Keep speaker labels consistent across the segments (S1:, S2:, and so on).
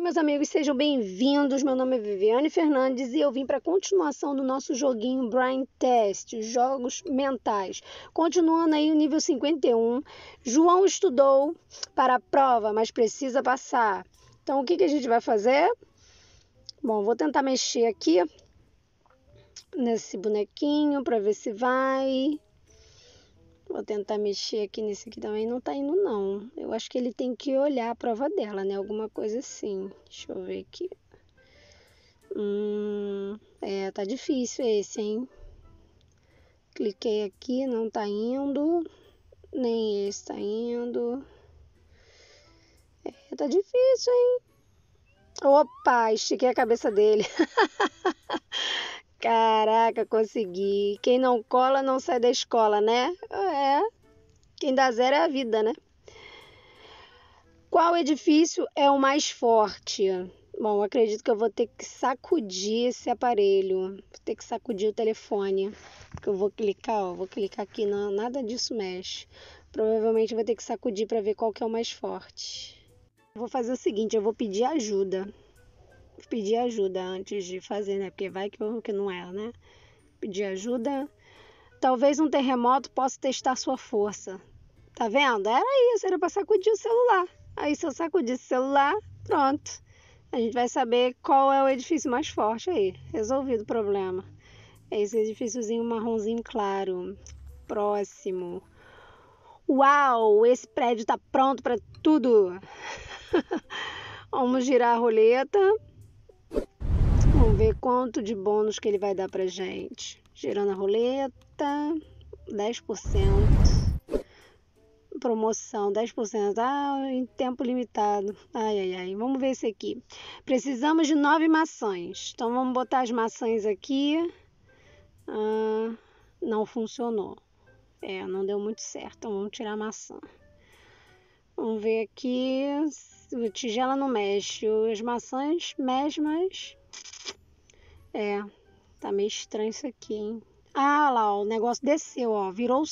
S1: Oi, meus amigos, sejam bem-vindos. Meu nome é Viviane Fernandes e eu vim para a continuação do nosso joguinho Brain Test, Jogos Mentais. Continuando aí o nível 51, João estudou para a prova, mas precisa passar. Então, o que, que a gente vai fazer? Bom, vou tentar mexer aqui nesse bonequinho para ver se vai. Vou tentar mexer aqui nesse aqui também, não tá indo não. Eu acho que ele tem que olhar a prova dela, né? Alguma coisa assim. Deixa eu ver aqui. Hum, é, tá difícil esse, hein? Cliquei aqui, não tá indo. Nem esse tá indo. É, tá difícil, hein? Opa, estiquei a cabeça dele. Caraca, consegui. Quem não cola não sai da escola, né? É. Quem dá zero é a vida, né? Qual edifício é o mais forte? Bom, acredito que eu vou ter que sacudir esse aparelho. Vou ter que sacudir o telefone. que eu vou clicar, ó. Vou clicar aqui, não, nada disso mexe. Provavelmente vou ter que sacudir para ver qual que é o mais forte. Vou fazer o seguinte, eu vou pedir ajuda pedir ajuda antes de fazer, né? Porque vai que, que não é, né? Pedir ajuda. Talvez um terremoto possa testar sua força. Tá vendo? Era isso, era para sacudir o celular. Aí se eu sacudir o celular, pronto. A gente vai saber qual é o edifício mais forte aí. Resolvido o problema. É esse edifíciozinho marronzinho claro, próximo. Uau, esse prédio tá pronto para tudo. Vamos girar a roleta ver quanto de bônus que ele vai dar pra gente. Girando a roleta, 10%. Promoção, 10%. Ah, em tempo limitado. Ai, ai, ai. Vamos ver esse aqui. Precisamos de nove maçãs. Então vamos botar as maçãs aqui. Ah, não funcionou. É, não deu muito certo. Então vamos tirar a maçã. Vamos ver aqui. Tigela não mexe. As maçãs mesmas. É, tá meio estranho isso aqui, hein? Ah, lá, ó, o negócio desceu, ó. Virou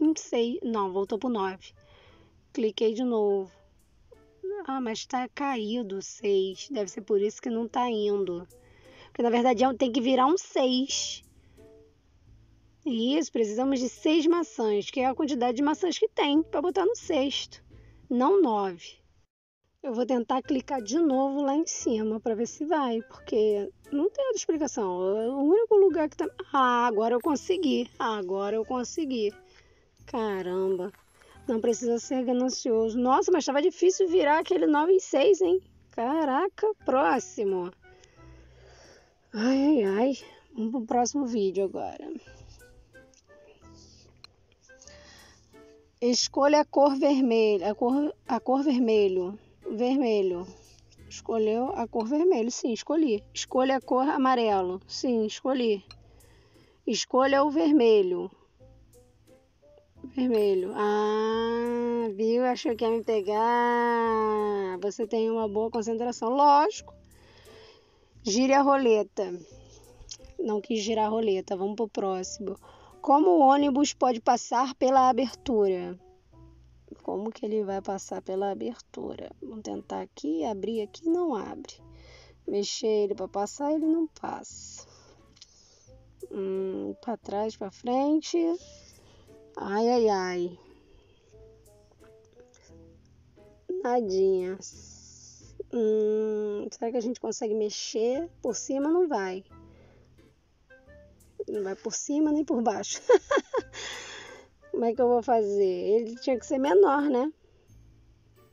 S1: um 6. Não, voltou pro 9. Cliquei de novo. Ah, mas tá caído o 6. Deve ser por isso que não tá indo. Porque na verdade é tem que virar um 6. Isso, precisamos de 6 maçãs, que é a quantidade de maçãs que tem para botar no sexto, não 9. Eu vou tentar clicar de novo lá em cima para ver se vai, porque não tem outra explicação. O único lugar que tá. Ah, agora eu consegui. agora eu consegui. Caramba. Não precisa ser ganancioso. Nossa, mas estava difícil virar aquele 9 em 6, hein? Caraca, próximo. Ai, ai, ai. Vamos pro próximo vídeo agora. Escolha a cor vermelha, a cor, a cor vermelho vermelho. Escolheu a cor vermelho, sim, escolhi. Escolha a cor amarelo, sim, escolhi. Escolha o vermelho. Vermelho. Ah, viu? Achou que ia me pegar. Você tem uma boa concentração. Lógico. Gire a roleta. Não quis girar a roleta. Vamos pro próximo. Como o ônibus pode passar pela abertura? como que ele vai passar pela abertura. Vamos tentar aqui, abrir aqui, não abre. Mexer ele para passar, ele não passa. Hum, para trás, para frente. Ai, ai, ai. Nadinha. Hum, será que a gente consegue mexer? Por cima não vai. Não vai por cima nem por baixo. Como é que eu vou fazer? Ele tinha que ser menor, né?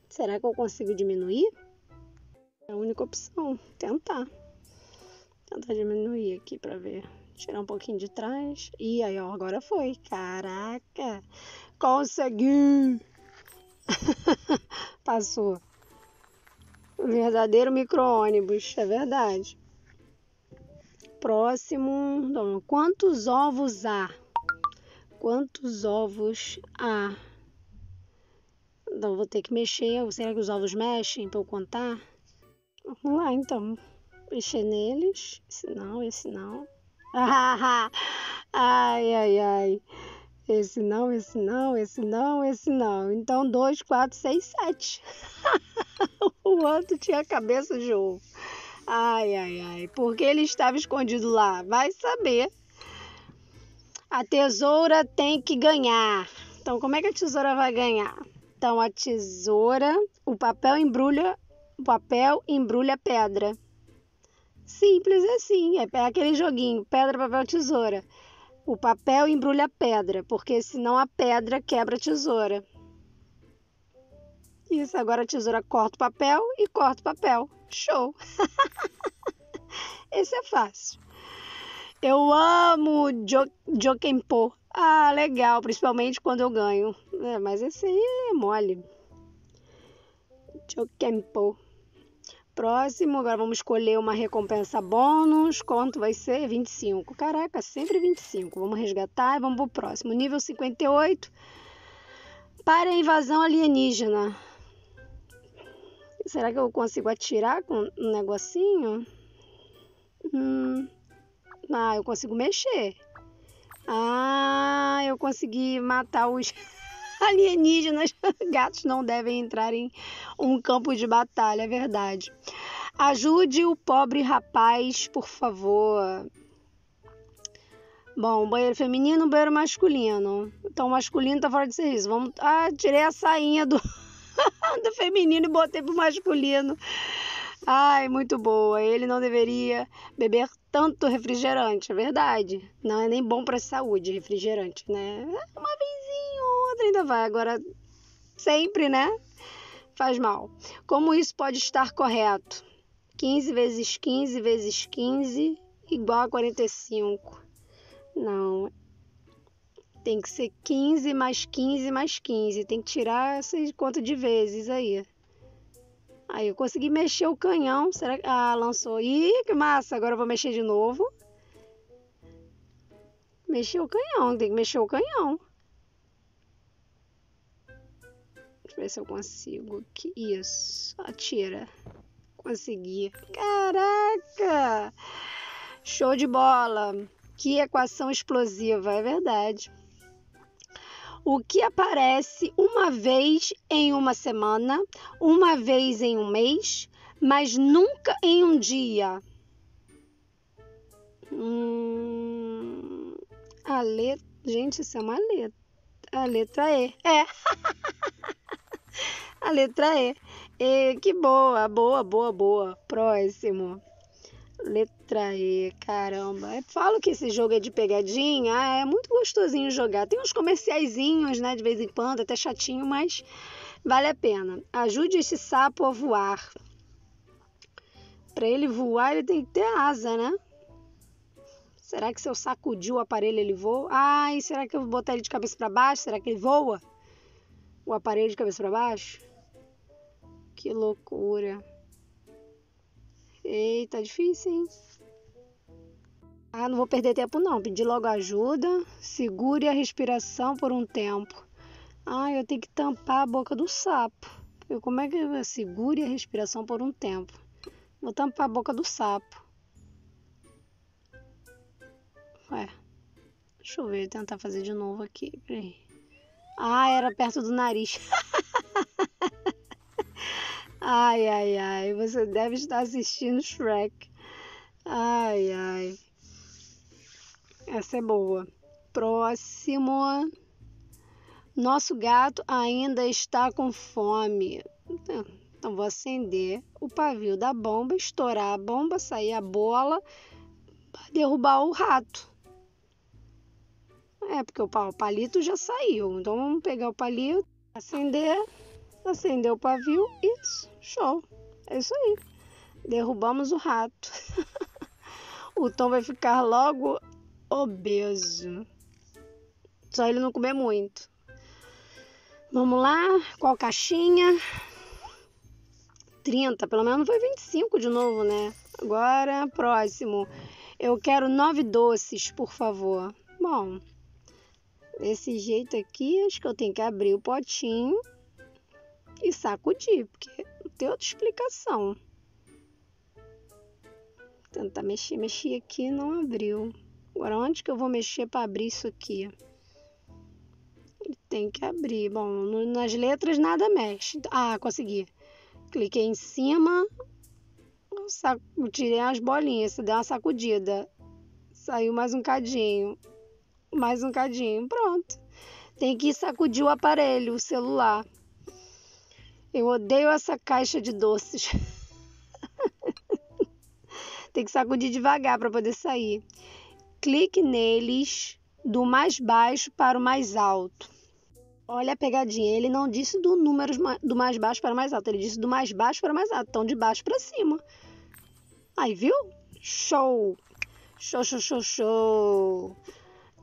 S1: Será que eu consigo diminuir? É a única opção, tentar. Tentar diminuir aqui para ver. Tirar um pouquinho de trás. E aí, ó, agora foi. Caraca! Consegui! Passou. verdadeiro micro-ônibus, é verdade. Próximo. Quantos ovos há? Quantos ovos há? Então vou ter que mexer. Será que os ovos mexem para eu contar? Vamos lá então. Mexer neles. Esse não, esse não. ai, ai, ai. Esse não, esse não, esse não, esse não. Então, dois, quatro, seis, sete. O outro tinha a cabeça de ovo. Ai, ai, ai. Por que ele estava escondido lá? Vai saber. A tesoura tem que ganhar. Então, como é que a tesoura vai ganhar? Então, a tesoura, o papel embrulha, o papel embrulha pedra. Simples assim, é, é aquele joguinho, pedra, papel, tesoura. O papel embrulha pedra, porque senão a pedra quebra a tesoura. Isso, agora a tesoura corta o papel e corta o papel. Show! Esse é fácil. Eu amo jo Jokenpô. Ah, legal, principalmente quando eu ganho. É, mas esse aí é mole. Jokenpô. Próximo, agora vamos escolher uma recompensa bônus. Quanto vai ser? 25. Caraca, sempre 25. Vamos resgatar e vamos pro próximo. Nível 58. Para a invasão alienígena. Será que eu consigo atirar com um negocinho? Hum. Ah, eu consigo mexer. Ah, eu consegui matar os alienígenas. Gatos não devem entrar em um campo de batalha, é verdade. Ajude o pobre rapaz, por favor. Bom, banheiro feminino, banheiro masculino. Então, o masculino tá fora de serviço. Vamos. Ah, tirei a sainha do, do feminino e botei pro masculino. Ai, muito boa. Ele não deveria beber tanto refrigerante, é verdade. Não é nem bom para a saúde refrigerante, né? Uma vezinha, outra ainda vai. Agora, sempre, né? Faz mal. Como isso pode estar correto? 15 vezes 15 vezes 15 igual a 45. Não. Tem que ser 15 mais 15 mais 15. Tem que tirar essa conta de vezes aí. Aí eu consegui mexer o canhão. Será que. Ah, lançou. Ih, que massa! Agora eu vou mexer de novo. Mexer o canhão, tem que mexer o canhão. Deixa eu ver se eu consigo. Que isso. Atira. Consegui. Caraca! Show de bola! Que equação explosiva, é verdade o que aparece uma vez em uma semana, uma vez em um mês, mas nunca em um dia. Hum, a letra. Gente, isso é uma letra. A letra E. É. a letra E. e que boa, boa, boa, boa. Próximo. Letra E, caramba. Falo que esse jogo é de pegadinha, ah, é muito gostosinho jogar. Tem uns comerciaizinhos, né, de vez em quando, até chatinho, mas vale a pena. Ajude este sapo a voar. Para ele voar, ele tem que ter asa, né? Será que se eu sacudir o aparelho ele voa? Ai, será que eu vou botar ele de cabeça para baixo? Será que ele voa? O aparelho de cabeça para baixo? Que loucura. Eita, difícil, hein? Ah, não vou perder tempo não. Pedir logo ajuda. Segure a respiração por um tempo. Ah, eu tenho que tampar a boca do sapo. Eu, como é que eu segure a respiração por um tempo? Vou tampar a boca do sapo. Ué. Deixa eu ver, tentar fazer de novo aqui. Ah, era perto do nariz. Ai, ai, ai, você deve estar assistindo Shrek. Ai, ai. Essa é boa. Próximo. Nosso gato ainda está com fome. Então vou acender o pavio da bomba, estourar a bomba, sair a bola, derrubar o rato. É, porque o palito já saiu. Então vamos pegar o palito, acender acendeu o pavio e show. É isso aí. Derrubamos o rato. o Tom vai ficar logo obeso. Só ele não comer muito. Vamos lá, qual caixinha? 30, pelo menos foi 25 de novo, né? Agora, próximo. Eu quero nove doces, por favor. Bom, desse jeito aqui, acho que eu tenho que abrir o potinho e sacudir, porque não tem outra explicação. Tentar mexer, mexer aqui não abriu. Agora onde que eu vou mexer para abrir isso aqui? tem que abrir. Bom, no, nas letras nada mexe. Ah, consegui. Cliquei em cima, saco, tirei as bolinhas, deu uma sacudida. Saiu mais um cadinho. Mais um cadinho. Pronto. Tem que sacudir o aparelho, o celular. Eu odeio essa caixa de doces. Tem que sacudir devagar para poder sair. Clique neles do mais baixo para o mais alto. Olha a pegadinha. Ele não disse do número do mais baixo para o mais alto. Ele disse do mais baixo para o mais alto. Então, de baixo para cima. Aí, viu? Show! Show, show, show, show!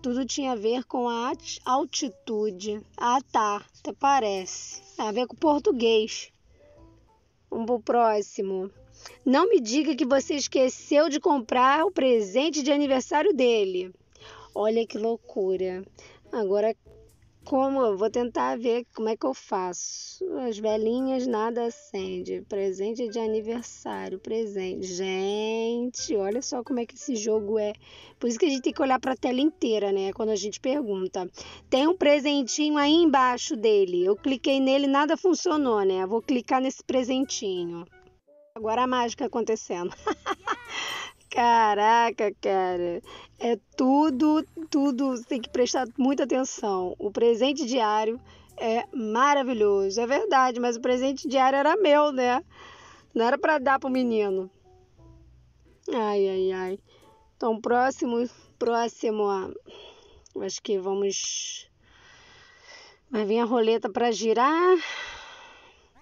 S1: Tudo tinha a ver com a altitude. Ah, tá, até parece. Tem a ver com português. Vamos pro próximo. Não me diga que você esqueceu de comprar o presente de aniversário dele. Olha que loucura. Agora como eu vou tentar ver como é que eu faço. As velhinhas nada acende. Presente de aniversário, presente. Gente, olha só como é que esse jogo é. Por isso que a gente tem que olhar para a tela inteira, né? Quando a gente pergunta. Tem um presentinho aí embaixo dele. Eu cliquei nele, nada funcionou, né? Vou clicar nesse presentinho. Agora a mágica acontecendo. Caraca, cara. É tudo, tudo. Tem que prestar muita atenção. O presente diário é maravilhoso. É verdade, mas o presente diário era meu, né? Não era para dar pro menino. Ai, ai, ai. Então, próximo, próximo. Acho que vamos. Vai vir a roleta para girar.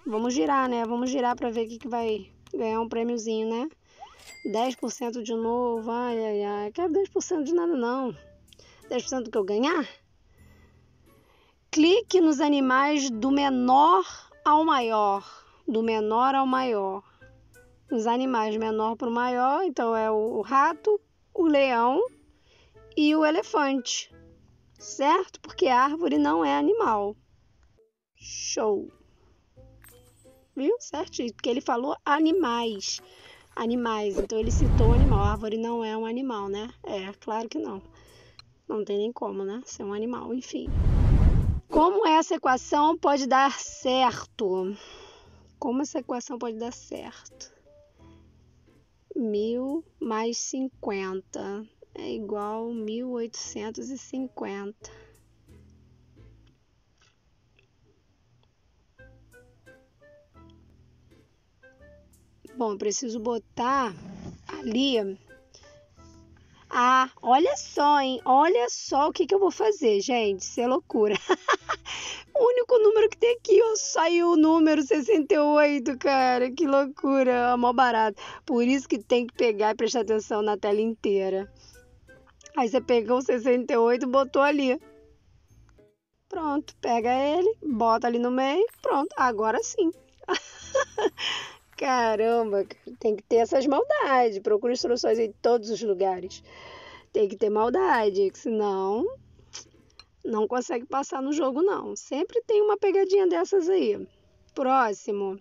S1: Vamos girar, né? Vamos girar para ver o que, que vai ganhar um prêmiozinho, né? 10% de novo, ai, ai, ai, quero 10% de nada não. 10% do que eu ganhar? Clique nos animais do menor ao maior, do menor ao maior. Os animais menor para o maior, então é o rato, o leão e o elefante, certo? Porque árvore não é animal. Show! Viu? Certo? Porque ele falou animais animais. Então ele citou animal. A árvore não é um animal, né? É, claro que não. Não tem nem como, né? Ser um animal, enfim. Como essa equação pode dar certo? Como essa equação pode dar certo? 1000 mais 50 é igual 1850. Bom, eu preciso botar ali. Ah, olha só, hein? Olha só o que, que eu vou fazer, gente. Isso é loucura. o único número que tem aqui, ó, saiu o número 68, cara. Que loucura, ó, mó barato. Por isso que tem que pegar e prestar atenção na tela inteira. Aí você pegou o 68 botou ali. Pronto, pega ele, bota ali no meio, pronto, agora sim. Caramba, tem que ter essas maldades. Procura instruções em todos os lugares. Tem que ter maldade, senão não consegue passar no jogo, não. Sempre tem uma pegadinha dessas aí. Próximo.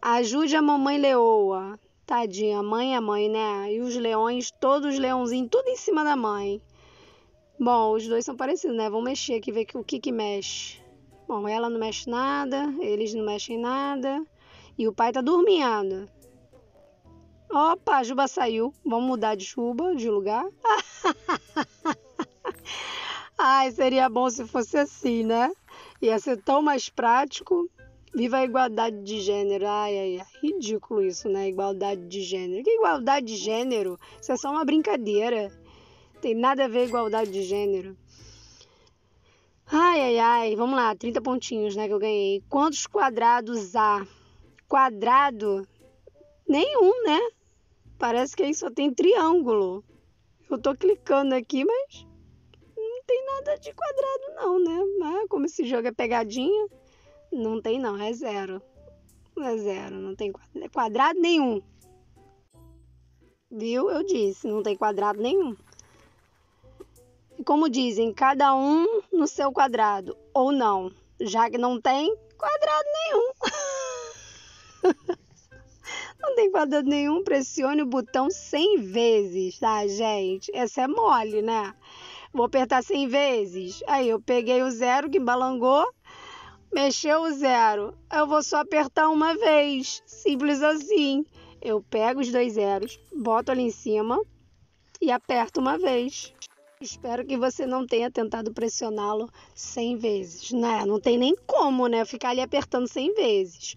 S1: Ajude a mamãe leoa. Tadinha, mãe é mãe, né? E os leões, todos os leãozinhos, tudo em cima da mãe. Bom, os dois são parecidos, né? Vamos mexer aqui, ver o que que mexe. Bom, ela não mexe nada, eles não mexem nada. E o pai tá dormindo. Opa, a Juba saiu. Vamos mudar de Chuba, de lugar. Ai, seria bom se fosse assim, né? Ia ser tão mais prático. Viva a igualdade de gênero. Ai, ai, ai. Ridículo isso, né? Igualdade de gênero. Que igualdade de gênero? Isso é só uma brincadeira. Tem nada a ver igualdade de gênero. Ai, ai, ai. Vamos lá. 30 pontinhos, né? Que eu ganhei. Quantos quadrados há? quadrado? Nenhum, né? Parece que aí só tem triângulo. Eu tô clicando aqui, mas não tem nada de quadrado não, né? Ah, como esse jogo é pegadinha, não tem não, é zero. É zero, não tem é quadrado nenhum. Viu? Eu disse, não tem quadrado nenhum. E como dizem, cada um no seu quadrado, ou não, já que não tem quadrado nenhum. Não tem quadrado nenhum, pressione o botão 100 vezes, tá, gente? Essa é mole, né? Vou apertar 100 vezes. Aí eu peguei o zero que balangou, mexeu o zero. Eu vou só apertar uma vez, simples assim. Eu pego os dois zeros, boto ali em cima e aperto uma vez. Espero que você não tenha tentado pressioná-lo 100 vezes, né? Não tem nem como, né? Ficar ali apertando 100 vezes.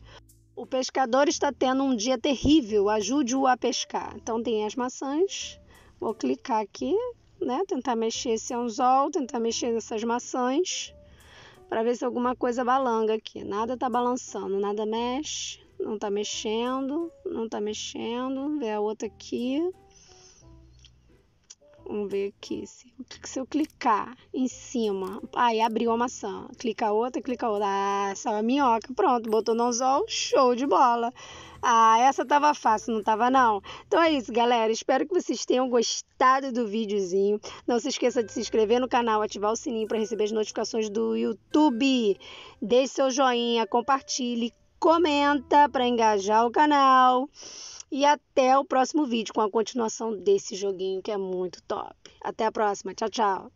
S1: O pescador está tendo um dia terrível, ajude-o a pescar. Então tem as maçãs. Vou clicar aqui, né? Tentar mexer esse anzol, tentar mexer nessas maçãs para ver se alguma coisa balanga aqui. Nada tá balançando, nada mexe, não tá mexendo, não tá mexendo. Vê a outra aqui. Vamos ver aqui. Se, se eu clicar em cima? Aí abriu a maçã. Clica outra, clica outra. Ah, a é minhoca. Pronto, botou no anzol. Show de bola. Ah, essa tava fácil, não tava não? Então é isso, galera. Espero que vocês tenham gostado do videozinho. Não se esqueça de se inscrever no canal, ativar o sininho para receber as notificações do YouTube. Deixe seu joinha, compartilhe, comenta para engajar o canal. E até o próximo vídeo com a continuação desse joguinho que é muito top. Até a próxima. Tchau, tchau.